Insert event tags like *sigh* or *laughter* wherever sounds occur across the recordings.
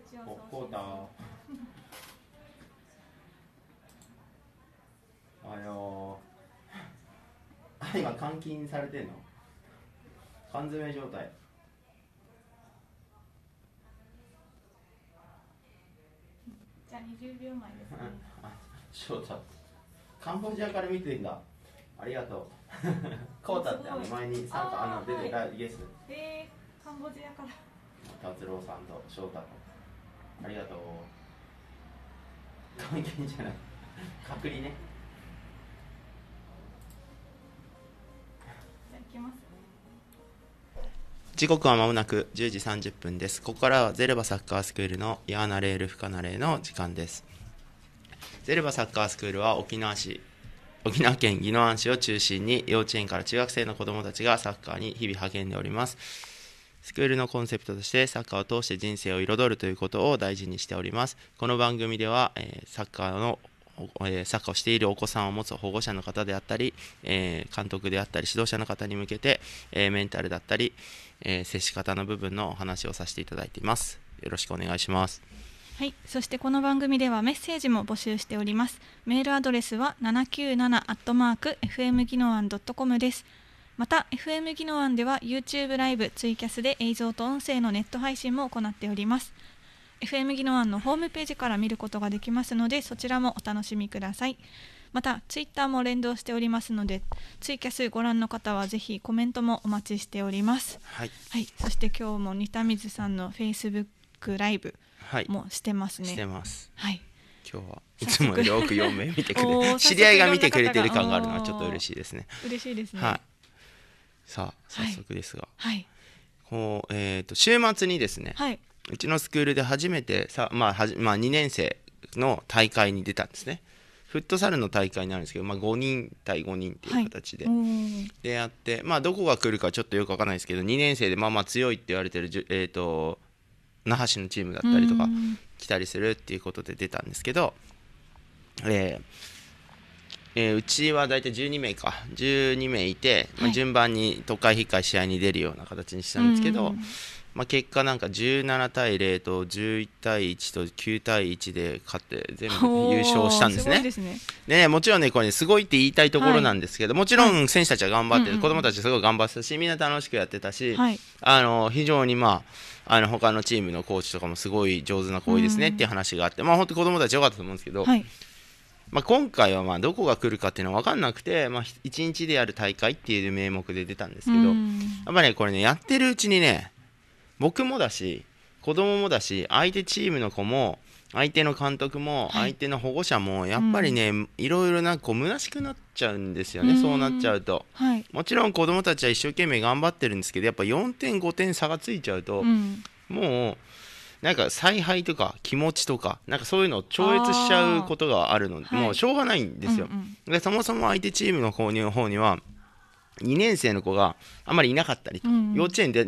口をこうたあのー、今 *laughs* 監禁されてんの缶詰状態じゃあ20秒前ですね翔太 *laughs* カンボジアから見てんだありがとうコウタってあの前にサンタあの出てた、イエスえー、カンボジアから達郎さんと翔太ありがとう関係じゃない隔離ね時刻はまもなく10時30分です。ここからはゼルバサッカースクールの嫌なレール不可な例の時間です。ゼルバサッカースクールは沖縄市、沖縄県宜野湾市を中心に幼稚園から中学生の子供たちがサッカーに日々励んでおります。スクールのコンセプトとしてサッカーを通して人生を彩るということを大事にしております。この番組では、えサッカーのサッカーをしているお子さんを持つ保護者の方であったり、え監督であったり指導者の方に向けて、えメンタルだったり、え接し方の部分のお話をさせていただいています。よろしくお願いします。はい、そしてこの番組ではメッセージも募集しております。メールアドレスは797アットマーク fm 技能案 .com です。また FM 技能案では YouTube ライブツイキャスで映像と音声のネット配信も行っております FM 技能案のホームページから見ることができますのでそちらもお楽しみくださいまたツイッターも連動しておりますのでツイキャスご覧の方はぜひコメントもお待ちしております、はい、はい、そして今日も仁田水さんの Facebook ライブもしてますね、はい、してますはい今日はいつもよく4名見てくれて *laughs* 知り合いが見てくれてる感があるのはちょっと嬉しいですね嬉しいですね、はいさあ早速ですが、はい、こうえーと、週末にですね、はい、うちのスクールで初めてさ、まあ、はじまあ、2年生の大会に出たんですねフットサルの大会になるんですけど、まあ、5人対5人っていう形で、はい、でやって、まあ、どこが来るかちょっとよく分かんないですけど2年生でまあまあ強いって言われてる、えーと、と那覇市のチームだったりとか来たりするっていうことで出たんですけど、えー、えー、うちは大体12名か12名いて、まあ、順番に都会引っ試合に出るような形にしたんですけど、はい、まあ、結果なんか17対0と11対1と9対1で勝って全部優勝したんですね。すね、ね、もちろんねこれ、ね、すごいって言いたいところなんですけど、はい、もちろん選手たちは頑張って、はい、子どもたちすごい頑張ってたしみんな楽しくやってたし、はい、あの非常にまああの他のチームのコーチとかもすごい上手な行為ですねっていう話があって、まあ、本当子どもたちよかったと思うんですけど、まあ、今回はまあどこが来るかっていうのは分かんなくて、まあ、1日でやる大会っていう名目で出たんですけど、やっぱねこれねやってるうちにね僕もだし子供もだし相手チームの子も相手の監督も相手の保護者もやっぱりね、いろいろなんかこう虚しくなっちゃうんですよね、そうなっちゃうと、もちろん子供たちは一生懸命頑張ってるんですけどやっぱ4点5点差がついちゃうと、もうなんか采配とか気持ちとかなんかそういうのを超越しちゃうことがあるのでもうしょうがないんですよ、うんうん、でそもそも相手チームの購入の方には2年生の子があんまりいなかったり、うん、幼稚園で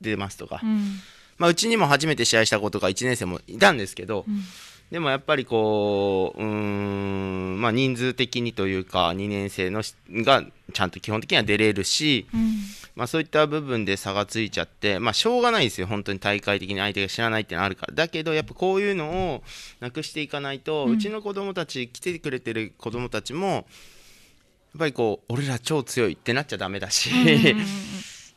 出ますとか、うん、まあ、うちにも初めて試合した子とか1年生もいたんですけど、うん、でもやっぱりこううん、まあ、人数的にというか2年生のがちゃんと基本的には出れるし、まあ、そういった部分で差がついちゃって、まあ、しょうがないですよ、本当に大会的に相手が知らないってのあるから。だけど、やっぱこういうのをなくしていかないと、うん、うちの子供たち、来てくれてる子供たちも、やっぱりこう、俺ら超強いってなっちゃだめだし、*laughs*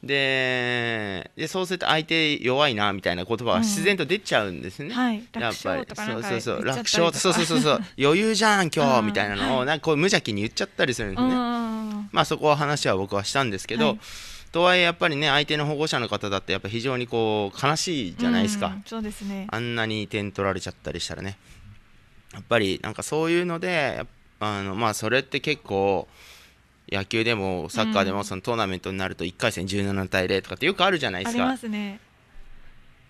ででそうすると相手弱いなみたいな言葉が自然と出ちゃうんですね、やっぱりそうそうそう楽勝そうそうそうそう *laughs* 余裕じゃん今日みたいなのをなんかこう無邪気に言っちゃったりするんですね、まあそこは話は僕はしたんですけど、はいとはいえやっぱりね相手の保護者の方だってやっぱ非常にこう悲しいじゃないですか、うん、そうですね、あんなに点取られちゃったりしたらねやっぱりなんかそういうのであのまあそれって結構野球でもサッカーでもそのトーナメントになると1回戦17対0とかってよくあるじゃないですか。ありますね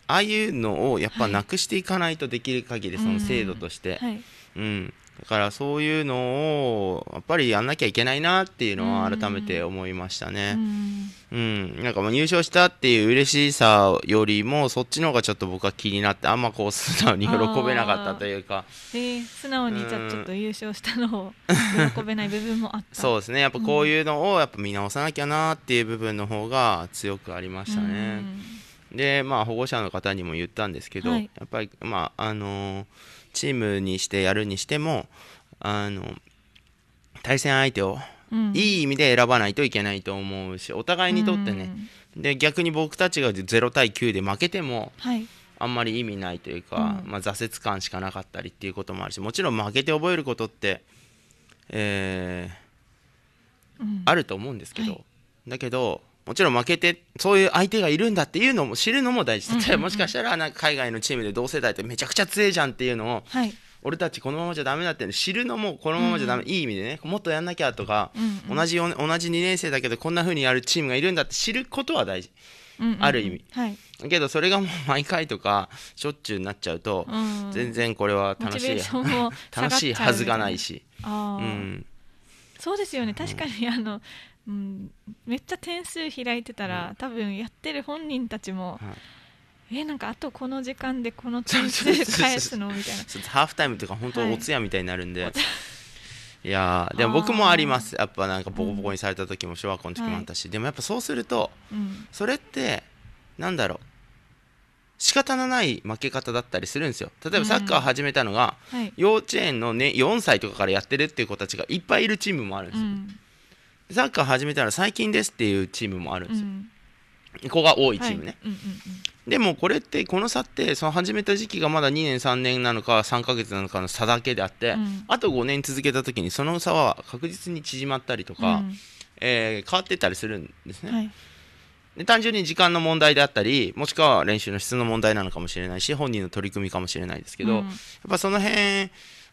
ああいうのをやっぱなくしていかないとできる限りその制度として、はいはい、うん、だからそういうのをやっぱりやんなきゃいけないなっていうのは改めて思いましたね。うん、なんかもう入賞したっていう嬉しさよりもそっちの方がちょっと僕は気になってあんまこう素直に喜べなかったというか、えー、素直にじゃちょっと優勝したのを喜べない部分もあった *laughs* そうですねやっぱこういうのをやっぱ見直さなきゃなっていう部分の方が強くありましたね。でまあ保護者の方にも言ったんですけど、はい、やっぱりまああのーチームにしてやるにしてもあの対戦相手をいい意味で選ばないといけないと思うしお互いにとってね、で逆に僕たちが0対9で負けても、はい、あんまり意味ないというか、うん、まあ、挫折感しかなかったりっていうこともあるしもちろん負けて覚えることって、えーうん、あると思うんですけど、はい、だけどもちろん負けて、そういう相手がいるんだっていうのも知るのも大事。例えばもしかしたら、なんか海外のチームで同世代ってめちゃくちゃ強いじゃんっていうのを、はい、俺たちこのままじゃダメだって知るのもこのままじゃダメ、うん、いい意味でねもっとやんなきゃとか、うんうん、同じ同じ2年生だけどこんなふうにやるチームがいるんだって知ることは大事、うんうん、ある意味、はい、けどそれがもう毎回とかしょっちゅうになっちゃうと、うん、全然これは楽しい *laughs* 楽しいはずがないし。うん、そうですよね確かにあの、うん、めっちゃ点数開いてたら、多分やってる本人たちも、えなんかあとこの時間でこの点数返すのみたいなハーフタイムとか本当お通夜みたいになるんで、はい、いやでも僕もありますやっぱなんかボコボコにされた時も小学校の時もあったし、うん、でもやっぱそうすると、うん、それってなんだろう仕方のない負け方だったりするんですよ例えばサッカーを始めたのが、うんはい、幼稚園の、ね、4歳とかからやってるっていう子たちがいっぱいいるチームもあるんですよ、サッカー始めたら最近ですっていうチームもあるんですよ。うん、子が多いチームね、でもこれってこの差ってその始めた時期がまだ2年3年なのか3か月なのかの差だけであって、うん、あと5年続けた時にその差は確実に縮まったりとか、うん、えー、変わってったりするんですね、はい、で単純に時間の問題であったりもしくは練習の質の問題なのかもしれないし本人の取り組みかもしれないですけど、うん、やっぱその辺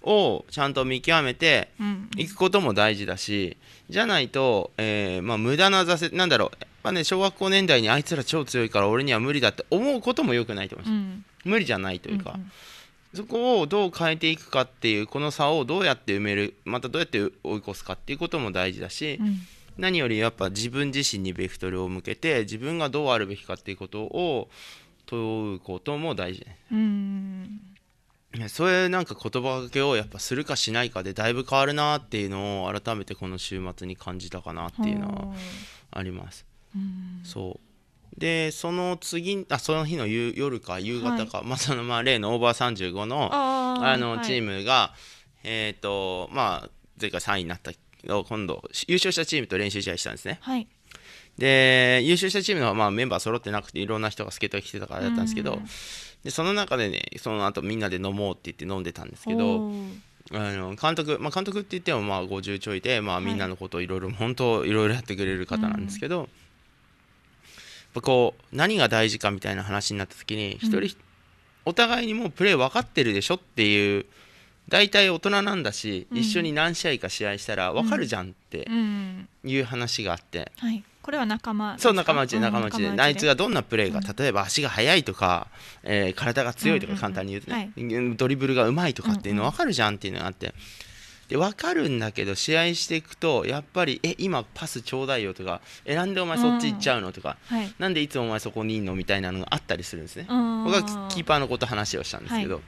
をちゃんと見極めていくことも大事だし、じゃないと、えーまあ、無駄な挫折なんだろう、やっぱね、小学校年代にあいつら超強いから俺には無理だって思うこともよくないと思います、うん、無理じゃないというか、うんうん、そこをどう変えていくかっていうこの差をどうやって埋めるまたどうやって追い越すかっていうことも大事だし、うん、何よりやっぱ自分自身にベクトルを向けて自分がどうあるべきかっていうことを問うことも大事うんそういうなんか言葉かけをやっぱするかしないかでだいぶ変わるなっていうのを改めてこの週末に感じたかなっていうのはあります。そうでその次あその日の夜か夕方か、はい、まあそのまあ例のオーバー35のあのチームが、はい、えっ、とまあ前回3位になった今度優勝したチームと練習試合したんですね。はいで、優勝したチームの、まあ、メンバー揃ってなくて、いろんな人が助っ人来てたからだったんですけど、うん、で、その中でね、その後みんなで飲もうって言って飲んでたんですけど、あの監督、まあ、監督って言ってもまあ50ちょいで、まあ、みんなのことをいろいろ、本当いろいろやってくれる方なんですけど、うん、やこう何が大事かみたいな話になった時に一人、お互いにもうプレー分かってるでしょっていう大体大人なんだし、うん、一緒に何試合か試合したら分かるじゃんっていう話があって、はい、これは仲間そう仲間内で仲間内で、うん、がどんなプレーが、例えば足が速いとか、えー、体が強いとか簡単に言うとね、ドリブルがうまいとかっていうの分かるじゃんっていうのがあって。で分かるんだけど試合していくとやっぱり「え今パスちょうだいよ」とか「えなんでお前そっち行っちゃうの?」とか、うんはい、なんでいつもお前そこにいんの?」みたいなのがあったりするんですね。僕はキーパーのこと話をしたんですけど、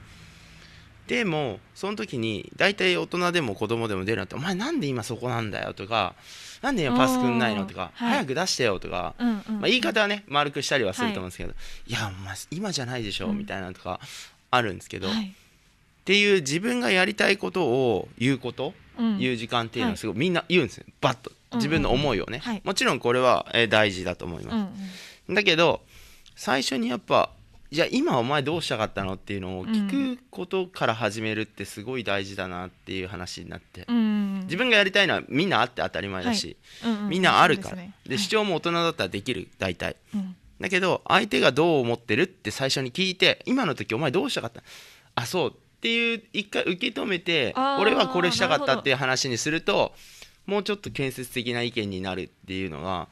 でもその時に大体大人でも子供でも出るなって「お前なんで今そこなんだよ」とか「なんで今パスくんないの?」とか、はい「早く出してよ」とか、うんうん、まあ、言い方はね丸くしたりはすると思うんですけど「はい、いやお前今じゃないでしょ」みたいなとかあるんですけど、うん、っていう自分がやりたいことを言うこと、うん、言う時間っていうのはすごいみんな言うんですよバッと自分の思いをね、うんうん、もちろんこれは大事だと思います。うんうん、だけど最初にやっぱじゃあ今お前どうしたかったのっていうのを聞くことから始めるってすごい大事だなっていう話になって、うん、自分がやりたいのはみんなあって当たり前だし、はいうんうん、みんなあるから、で、ね主張も大人だったらできる大体、だけど相手がどう思ってるって最初に聞いて今の時お前どうしたかったあそうっていう一回受け止めて俺はこれしたかったっていう話にするともうちょっと建設的な意見になるっていうのが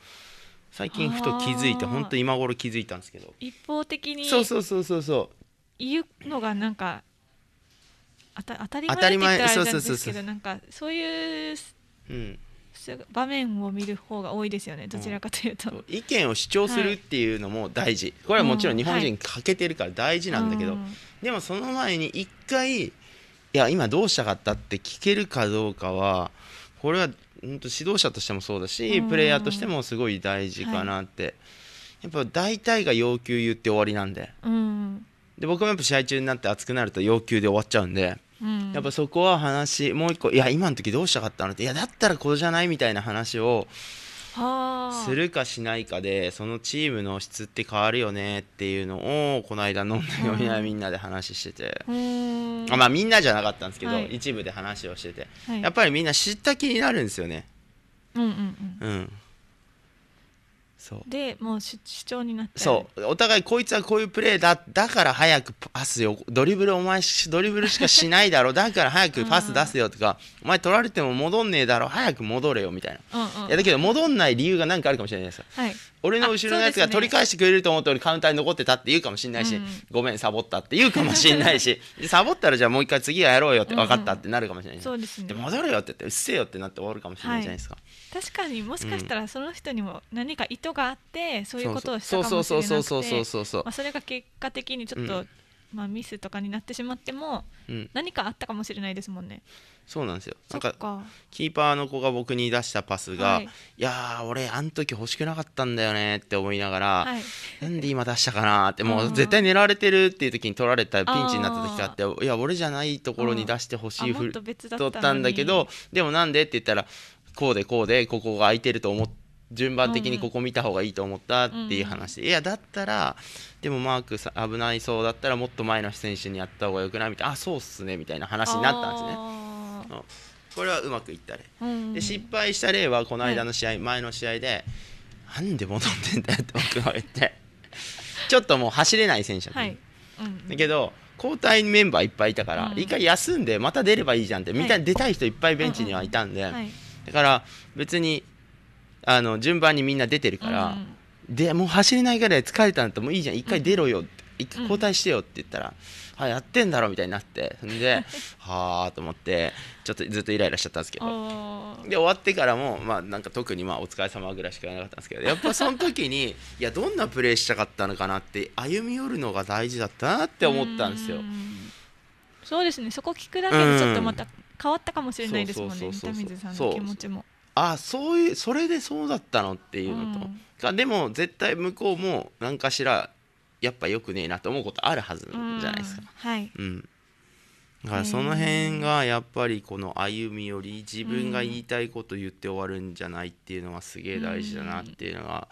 最近ふと気づいて本当今頃気づいたんですけど一方的にそうそうそうそうそう言うのがなんか当た当たり前って言ったらなんですけどなんかそういう、うん、場面を見る方が多いですよねどちらかというと、うん、意見を主張するっていうのも大事、はい、これはもちろん日本人欠けてるから大事なんだけど、うんはい、でもその前に一回いや今どうしたかったって聞けるかどうかはこれは本当指導者としてもそうだし、プレイヤーとしてもすごい大事かなって、はい、やっぱ大体が要求言って終わりなんでうん、で僕もやっぱ試合中になって熱くなると要求で終わっちゃうんで、うん、やっぱそこは話もう一個いや今の時どうしたかったのっていやだったらこれじゃないみたいな話をするかしないかでそのチームの質って変わるよねっていうのをこの間飲んだよみなみんなで話してて、あまあみんなじゃなかったんですけど、はい、一部で話をしてて、はい、やっぱりみんな知った気になるんですよね。うんうん、うんうんでもう主張になってそうお互いこいつはこういうプレーだだから早くパスよドリブルお前ドリブルしかしないだろ *laughs* だから早くパス出せよとか、お前取られても戻んねえだろ早く戻れよみたいな、うんうん、いやだけど戻んない理由が何かあるかもしれないですはい、俺の後ろのやつが取り返してくれると思って俺カウンターに残ってたって言うかもしれないし、うん、ごめんサボったって言うかもしれないし *laughs* サボったらじゃあもう一回次はやろうよって分かったってなるかもしれない、うん、そうですねで戻れよって言ってうっせえよってなって終わるかもしれないじゃないですか、はい、確かにもしかしたらその人にも何か意図があってそういうことをしたかもしれなくてそれが結果的にちょっと、うん、まあ、ミスとかになってしまっても、うん、何かあったかもしれないですもんね。そうなんですよなんかキーパーの子が僕に出したパスが、はい、いや俺あの時欲しくなかったんだよねって思いながら、はい、なんで今出したかなってもう絶対狙われてるっていう時に取られたピンチになった時があっていや俺じゃないところに出してほしいふとったんだけどでもなんでって言ったらこうでこうでここが空いてると思って。順番的にここ見た方がいいと思ったっていう話で、うんうん、いやだったらでもマークさ危ないそうだったらもっと前の選手にやった方がよくないみたいなあそうっすねみたいな話になったんですね。これはうまくいった例、うんうん、で失敗した例はこの間の試合、はい、前の試合でなんで戻ってんだよって僕は言って *laughs* ちょっともう走れない選手だはいうんうん、だけど交代メンバーいっぱいいたから、うん、一回休んでまた出ればいいじゃんって、みたいな出たい人いっぱいベンチにはいたんで、はい、だから別にあの順番にみんな出てるから、うん、でもう走れないぐらい疲れたんだともういいじゃん一回出ろよ一回交代してよって言ったら、うん、はやってんだろみたいになってんで *laughs* はあと思ってちょっとずっとイライラしちゃったんですけどで終わってからもまあなんか特にまあお疲れ様ぐらいしかなかったんですけど *laughs* やっぱその時にいやどんなプレーしたかったのかなって歩み寄るのが大事だったなって思ったんですよ。そうですねそこ聞くだけでちょっとまた変わったかもしれないですもんね、うん、そうそうそうそう水さんの気持ちも。あそういうそれでそうだったのっていうのと、うん、でも絶対向こうも何かしらやっぱよくねえなと思うことあるはずじゃないですか。うん、はいうん、だからその辺がやっぱりこの歩みより自分が言いたいこと言って終わるんじゃないっていうのがすげえ大事だなっていうのが、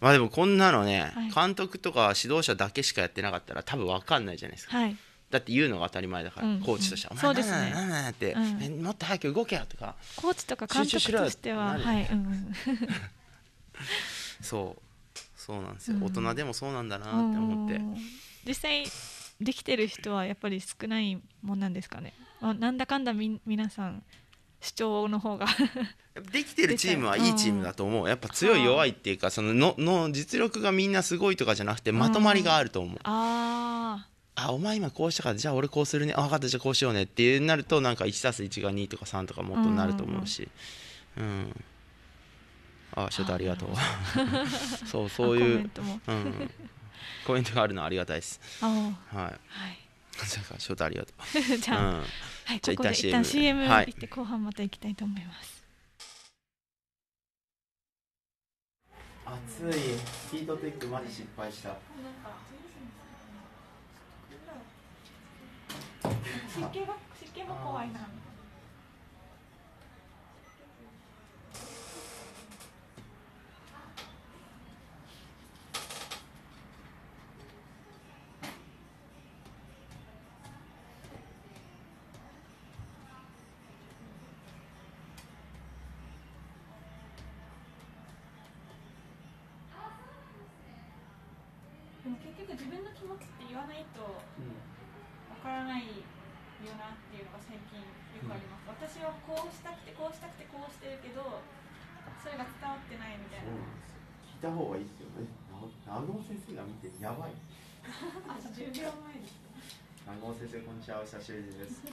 うん、まあでもこんなのね、はい、監督とか指導者だけしかやってなかったら多分分かんないじゃないですか。はいだって言うのが当たり前だから、うん、コーチとしては「うですね」なんなんって、うん、もっと早く動けよ」とかコーチとか監督としては、はい、うん、*laughs* そうそうなんですよ、大人でもそうなんだなって思って実際できてる人はやっぱり少ないもんなんですかね、まあ、なんだかんだみ皆さん主張の方が *laughs* できてるチームはいいチームだと思うやっぱ強い弱いっていうかそののの実力がみんなすごいとかじゃなくてまとまりがあると思う、あああお前今こうしたからじゃあ俺こうするねあ分かったじゃあこうしようねっていうなるとなんか 1+1 が2とか3とかもっとなると思うしうん、うん、あちょっとありがとうそうそういううん、コメントがあるのはありがたいですはいはいじゃあちょっとありがとう *laughs* じゃあ、うん、はいここで一旦 CM 行って後半また行きたいと思います、はい、暑いヒートテックマジ失敗した湿気が湿気も怖いな。でも結局自分の気持ちって言わないとわからない。よなっていうのが最近よくあります、うん、私はこうしたくてこうしたくてこうしてるけどそれが伝わってないみたいな聞いた方がいいですよね南郷先生が見てやばいあ10秒前です南郷先生こんにちはお久しぶりです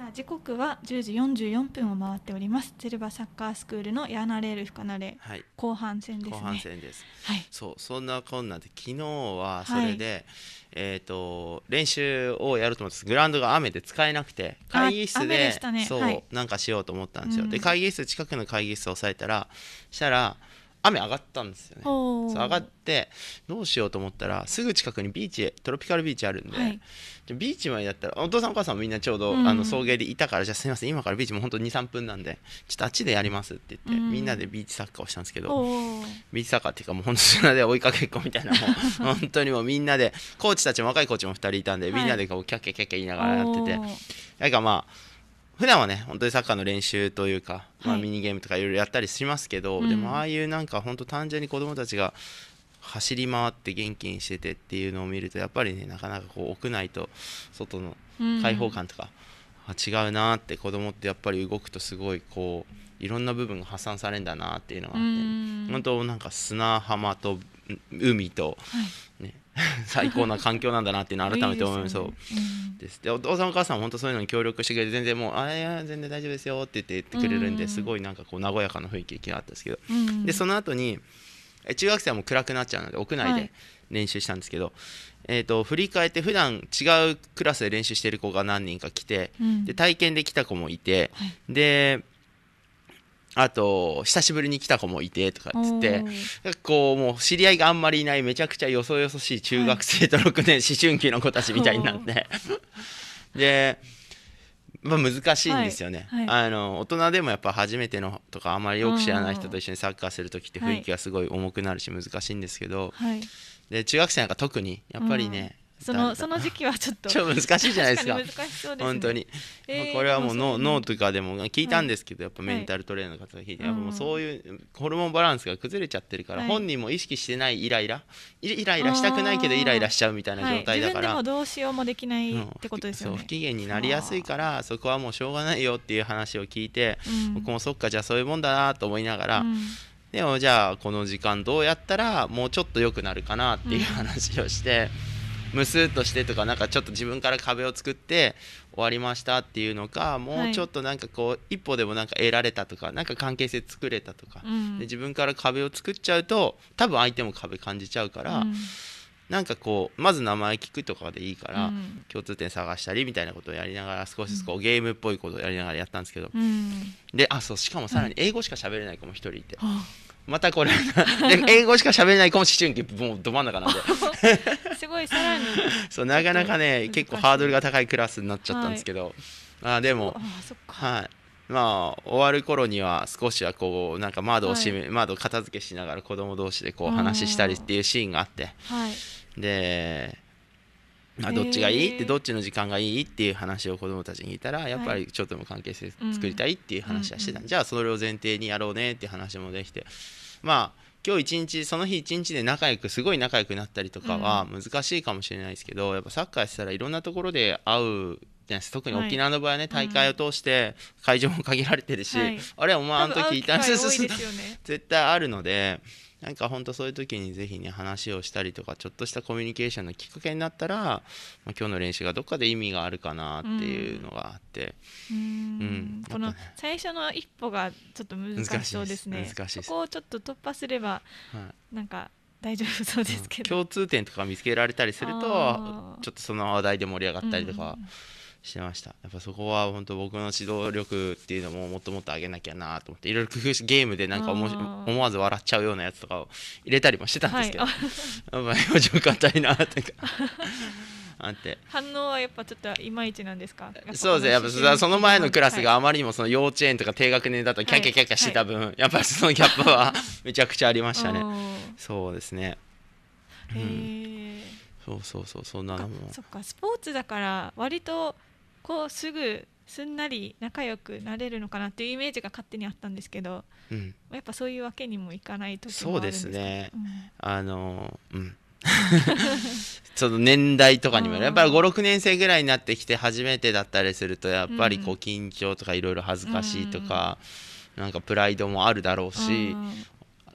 さあ時刻は10時44分を回っておりますゼルバサッカースクールのヤーナレールフカナレ、はい、後半戦です、ね、後半戦です、はい、そうそんなこんなで昨日はそれで、はい、えっ、ー、と練習をやると思ってグラウンドが雨で使えなくて会議室で、ね、そう、はい、なんかしようと思ったんですよ、うん、で会議室近くの会議室を押さえたらしたら雨上がったんですよね上がってどうしようと思ったらすぐ近くにビーチトロピカルビーチあるんで、はい、ビーチまでだったらお父さんお母さんもみんなちょうど、うん、あの送迎でいたからじゃあすみません今からビーチも本当に23分なんでちょっとあっちでやりますって言って、うん、みんなでビーチサッカーをしたんですけどビーチサッカーっていうかもう本当砂で追いかけっこみたいな *laughs* もう本当にもうみんなでコーチたちも若いコーチも2人いたんで、みんなでこうキャッキャキャッキャ言いながらやってて、なんかまあ普段はね本当にサッカーの練習というか、まあ、ミニゲームとかいろいろやったりしますけど、はい、でもああいうなんか本当単純に子どもたちが走り回って元気にしててっていうのを見るとやっぱりねなかなかこう屋内と外の開放感とか、うん、違うなって子供ってやっぱり動くとすごいこういろんな部分が破産されるんだなっていうのがあって、うん、本当なんか砂浜と海と、ね、はい *laughs* 最高な環境なんだなっていうのを改めて思いましね *laughs* うん、ですでお父さんお母さん本当そういうのに協力してくれて全然もう「あいや全然大丈夫ですよ」って言って言ってくれるんですごいなんかこう和やかな雰囲気があったんですけど、うん、でその後に中学生はもう暗くなっちゃうので屋内で練習したんですけど、はい、えーと、と振り返って普段違うクラスで練習してる子が何人か来て、うん、で体験で来た子もいて、はい、であと、久しぶりに来た子もいてとかっつって、こう、もう知り合いがあんまりいない、めちゃくちゃよそよそしい中学生と6年、はい、思春期の子たちみたいになって、*laughs* で、まあ、難しいんですよね、はいはい、あの大人でもやっぱ初めてのとかあんまりよく知らない人と一緒にサッカーする時って雰囲気がすごい重くなるし難しいんですけど、はい、で中学生なんか特にやっぱりね、そのその時期は *laughs* ちょっと難しいじゃないですか本当に、えー、これはもう脳脳とかでも聞いたんですけど、はい、やっぱメンタルトレーナーの方が聞いて、はい、やもうそういうホルモンバランスが崩れちゃってるから、はい、本人も意識してないイライライライラしたくないけどイライラしちゃうみたいな状態だから、はい、どうしようもできないってことですよね、うん、不機嫌になりやすいからそこはもうしょうがないよっていう話を聞いて、うん、僕もそっかじゃあそういうもんだなと思いながら、うんでもじゃあこの時間どうやったらもうちょっと良くなるかなっていう話をして、むすっとしてとかなんかちょっと自分から壁を作って終わりましたっていうのかもうちょっとなんかこう一歩でもなんか得られたとかなんか関係性作れたとか、で自分から壁を作っちゃうと多分相手も壁感じちゃうから。なんかこうまず名前聞くとかでいいから、うん、共通点探したりみたいなことをやりながら少しずつこう、ゲームっぽいことをやりながらやったんですけど、うん、であそうしかもさらに英語しか喋れない子も1人いて、またこれ *laughs* 英語しか喋れない子も思春期もうど真ん中なんで *laughs* すごいさらに *laughs* そうなかなかね結構ハードルが高いクラスになっちゃったんですけど、はい、あでもはいまあ、終わる頃には少しはこうなんか窓を閉め、はい、窓片付けしながら子供同士でこう話したりっていうシーンがあって、はい、で、まどっちがいいって、どっちの時間がいいっていう話を子供たちに聞いたらやっぱりちょっとも関係性作りたいっていう話はしてた、はい、じゃあそれを前提にやろうねって話もできてまあ今日一日その日一日で仲良くすごい仲良くなったりとかは難しいかもしれないですけど、うん、やっぱサッカーしたらいろんなところで会う特に沖縄の場合はね、大会を通して会場も限られてるし、はい、あれお前あの時いたんです、ね、*laughs* 絶対あるのでなんか本当そういう時にぜひね話をしたりとかちょっとしたコミュニケーションのきっかけになったら、まあ、今日の練習がどっかで意味があるかなっていうのがあって、この最初の一歩がちょっと難しそうですねこそこをちょっと突破すれば、はい、なんか大丈夫そうですけど、うん、共通点とか見つけられたりするとちょっとその話題で盛り上がったりとか。うんしてましたやっぱそこは本当僕の指導力っていうのももっともっと上げなきゃなと思っていろいろ工夫してゲームでなんか思わず笑っちゃうようなやつとかを入れたりもしてたんですけど、はい、やっぱ表情硬いなとかあって反応はやっぱちょっといまいちなんですかそうですねやっぱその前のクラスがあまりにもその幼稚園とか低学年だとキャキャキャキャしてた分、はいはい、やっぱそのギャップは *laughs* めちゃくちゃありましたねそうですね、うん、へえそうそうそうそんなのもそっかスポーツだから割とこうすぐすんなり仲良くなれるのかなっていうイメージが勝手にあったんですけど、うん、やっぱそういうわけにもいかないとそうですね、うん、あのうん *laughs* その年代とかにもやっぱり56年生ぐらいになってきて初めてだったりするとやっぱりこう緊張とかいろいろ恥ずかしいとか、うん、なんかプライドもあるだろうし、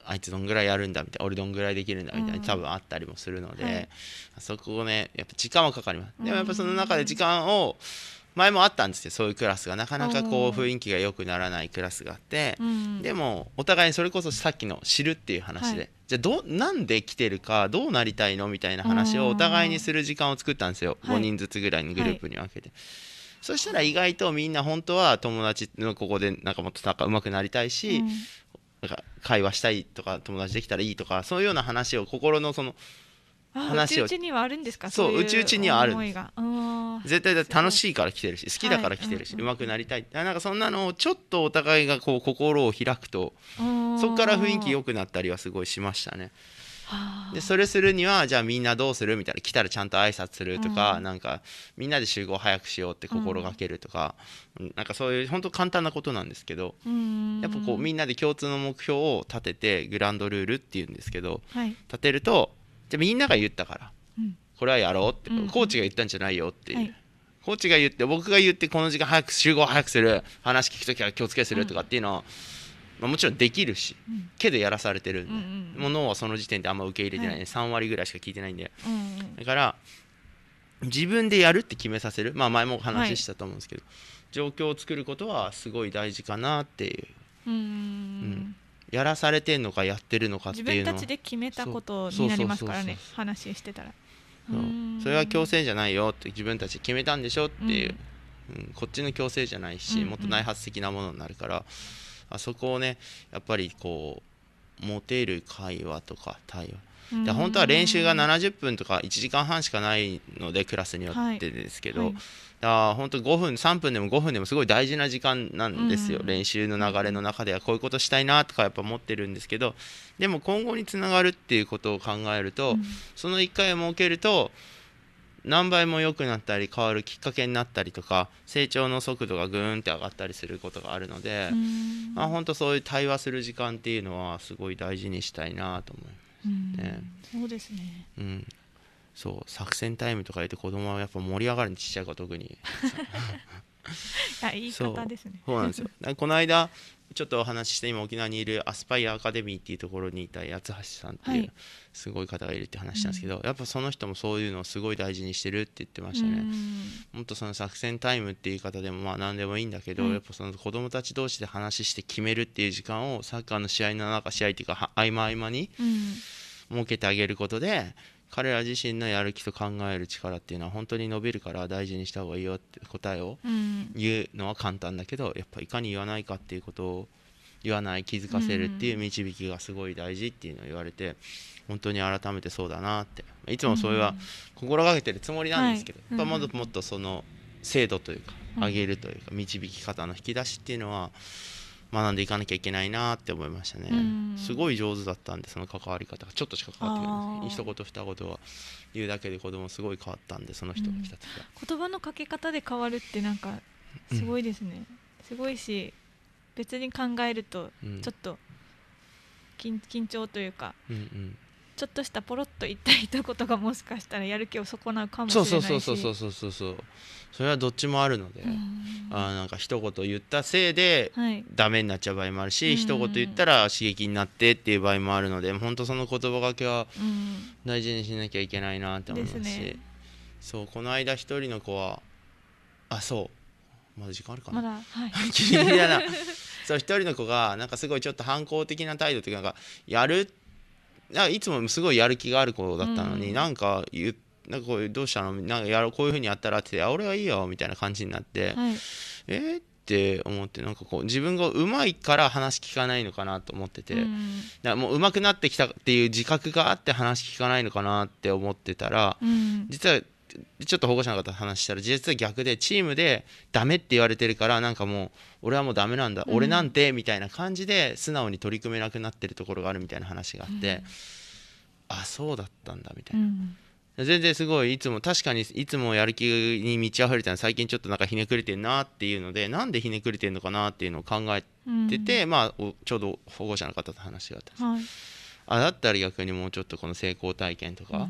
あいつどんぐらいやるんだみたいな俺どんぐらいできるんだみたいな多分あったりもするので、はい、そこをねやっぱ時間はかかります。でもやっぱその中で時間を、うん前もあったんですよそういうクラスがなかなかこう雰囲気が良くならないクラスがあって、うん、でもお互いそれこそさっきの知るっていう話で、はい、じゃあどなんで来てるかどうなりたいのみたいな話をお互いにする時間を作ったんですよ、5人ずつぐらいのグループに分けて。はいそしたら意外とみんな本当は友達のここでなんかもっとなんか上手くなりたいし、うん、なんか会話したいとか友達できたらいいとかそういうような話を心のその話をうちにはあるんですかそううちうちにはある絶対楽しいから来てるし好きだから来てるし、はい、上手くなりたいなんかそんなのをちょっとお互いがこう心を開くとそこから雰囲気良くなったりはすごいしましたね。でそれするにはじゃあみんなどうするみたいな来たらちゃんと挨拶するとか、うん、なんかみんなで集合早くしようって心がけるとか、うん、なんかそういう本当簡単なことなんですけどやっぱこうみんなで共通の目標を立ててグランドルールっていうんですけど、はい、立てるとじゃみんなが言ったから、うん、これはやろうって、うん、コーチが言ったんじゃないよっていう、はい、コーチが言って僕が言ってこの時間早く集合早くする話聞く時は気をつけするとかっていうのを、まあ、もちろんできるし、うん、けどやらされてるんで、うんうん、もう脳はその時点であんま受け入れてない、ね、はい、3割ぐらいしか聞いてないんで、うんうん、だから自分でやるって決めさせる、まあ、前も話したと思うんですけど、はい、状況を作ることはすごい大事かなっていう。うんやらされてんのかやってるのかっていうの自分たちで決めたことになりますからね話してたらそれは強制じゃないよって自分たちで決めたんでしょっていう、うん、うん、こっちの強制じゃないし、もっと内発的なものになるからあそこをねやっぱりこうモテる会話とか対話で本当は練習が70分とか1時間半しかないのでクラスによってですけど、はいはい、だから本当5分3分でも5分でもすごい大事な時間なんですよ、練習の流れの中ではこういうことしたいなとかやっぱ思ってるんですけどでも今後につながるっていうことを考えると、その1回を設けると何倍も良くなったり変わるきっかけになったりとか成長の速度がぐーんって上がったりすることがあるので、まあ、本当そういう対話する時間っていうのはすごい大事にしたいなと思います。ね、そうですね、うん、そう作戦タイムとか言って子供はやっぱ盛り上がるにちっちゃい子特に *laughs* いい方ですねそうなんですよこの間ちょっとお話しして今沖縄にいるアスパイアアカデミーっていうところにいた八橋さんっていうすごい方がいるって話なんですけど、はい、やっぱその人もそういうのをすごい大事にしてるって言ってましたねもっとその作戦タイムっていう言い方でもまあ何でもいいんだけど、うん、やっぱその子供たち同士で話して決めるっていう時間をサッカーの試合の中試合っていうか合間合間に、うん設けてあげることで彼ら自身のやる気と考える力っていうのは本当に伸びるから大事にした方がいいよって答えを言うのは簡単だけどやっぱいかに言わないかっていうことを言わない気づかせるっていう導きがすごい大事っていうのを言われて本当に改めてそうだなっていつもそれは心がけてるつもりなんですけどやっぱもっともっとその精度というか上げるというか導き方の引き出しっていうのは、うん学んでいかなきゃいけないなって思いましたね、すごい上手だったんでその関わり方がちょっとしか変わってない一言二言は言うだけで子供すごい変わったんでその人が来た時は、言葉のかけ方で変わるってなんかすごいですね、すごいし別に考えるとちょっと緊,、張というか、うんうんちょっとしたポロッと言った一言がもしかしたらやる気を損なうかもしれないしそうそうそうそうそうそうそれはどっちもあるので、うん、あなんか一言言ったせいでダメになっちゃう場合もあるし、はい、一言言ったら刺激になってっていう場合もあるので、本当その言葉がけは大事にしなきゃいけないなって思いますし、ね、そうこの間一人の子はあそうまだ時間あるかなまだはいギ *laughs* なそう一人の子がなんかすごいちょっと反抗的な態度というかやるっていつもすごいやる気がある子だったのに、うん、なんか言なんかこうどうしたのなんかやろこういうふうにやったらってあ俺はいいよみたいな感じになって、はい、えー、って思ってなんかこう自分がうまいから話聞かないのかなと思ってて、うん、だもう上手くなってきたっていう自覚があって話聞かないのかなって思ってたら、うん、実はちょっと保護者の方と話したら実は逆でチームでダメって言われてるからなんかもう俺はもうダメなんだ、うん、俺なんてみたいな感じで素直に取り組めなくなってるところがあるみたいな話があって、うん、あそうだったんだみたいな。うん、全然すごいいつも確かにいつもやる気に満ち溢れてるの最近ちょっとなんかひねくれてんなっていうのでなんでひねくれてんのかなっていうのを考えてて、うん、まあちょうど保護者の方と話があったんです、はい、あだったら逆にもうちょっとこの成功体験とか、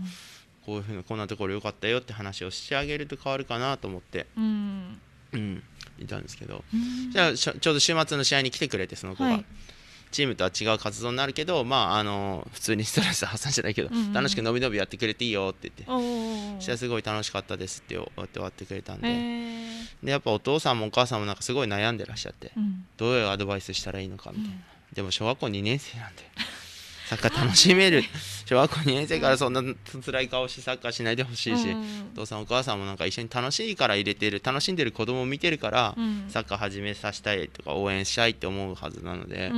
こういうふうにこんなところ良かったよって話をしてあげると変わるかなと思って、うん、うん、いたんですけど、じゃあちょうど週末の試合に来てくれてその子が。はいチームとは違う活動になるけど、まあ、あの普通にストレス発散じゃないけど、うんうん、楽しくのびのびやってくれていいよって言ってそしたらすごい楽しかったですって終わってくれたんでえー、でやっぱお父さんもお母さんもなんかすごい悩んでらっしゃって、うん、どういうアドバイスしたらいいのかみたいな、うん、でも小学校2年生なんでサッカー楽しめる小学校2年生からそんな辛い顔してサッカーしないでほしいし、うん、お父さんお母さんもなんか一緒に楽しいから入れてる楽しんでる子供を見てるから、うん、サッカー始めさせたいとか応援したいって思うはずなので。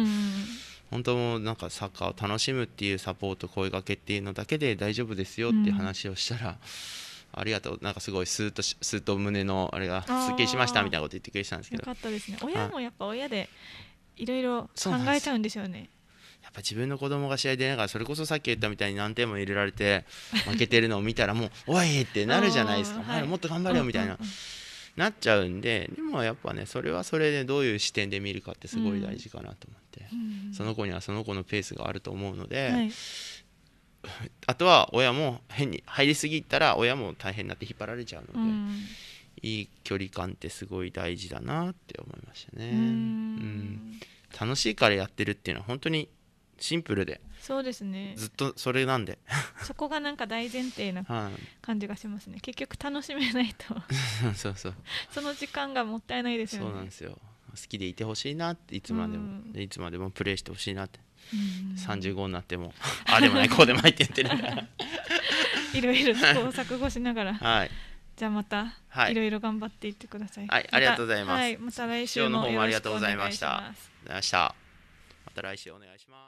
本当もなんかサッカーを楽しむっていうサポート声掛けっていうのだけで大丈夫ですよっていう話をしたら、ありがとう、なんかすごいスーッとスーと胸のあれがすっきりしましたみたいなこと言ってくれてたんですけど。よかったですね。親もやっぱ親でいろいろ考えちゃうんでしょうね。やっぱ自分の子供が試合出ながらそれこそさっき言ったみたいに何点も入れられて *laughs* 負けてるのを見たらもう「おい!」ってなるじゃないですか「はい、もっと頑張れよ」みたいな。なっちゃうんででもやっぱねそれはそれでどういう視点で見るかってすごい大事かなと思って、うん、その子にはその子のペースがあると思うので、はい、あとは親も変に入りすぎたら親も大変になって引っ張られちゃうので、うん、いい距離感ってすごい大事だなって思いましたね。うん楽しいからやってるっていうのは本当にシンプルでそうですねずっとそれなんでそこがなんか大前提な *laughs* 感じがしますね、はい、結局楽しめないと *laughs* そうそうその時間がもったいないですよねそうなんですよ好きでいてほしいなっていつまでも、うん、いつまでもプレイしてほしいなって、うん、35になっても *laughs* あでもないこうでもないって言ってるいろいろ試行錯誤しながら、はい、じゃあまた、はい、いろいろ頑張っていってください、はい、ありがとうございます、はい、また来週もよろしくお願いしますまた来週お願いします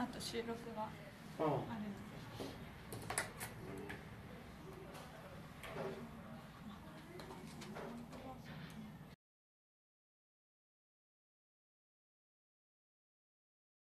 あと収録があ